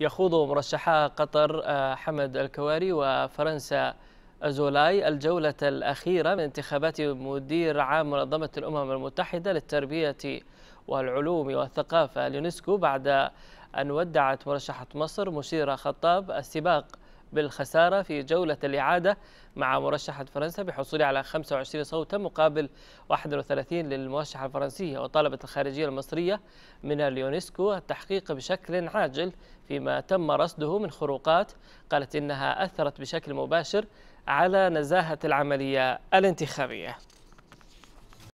يخوض مرشحا قطر آه، حمد الكواري وفرنسا زولاي الجولة الأخيرة من انتخابات مدير عام منظمة الأمم المتحدة للتربية والعلوم والثقافة اليونسكو بعد أن ودعت مرشحة مصر مشيرة خطاب السباق بالخسارة في جولة الإعادة مع مرشحة فرنسا بحصول على 25 صوتا مقابل 31 للمرشحة الفرنسية وطلبت الخارجية المصرية من اليونسكو التحقيق بشكل عاجل فيما تم رصده من خروقات قالت إنها أثرت بشكل مباشر على نزاهة العملية الانتخابية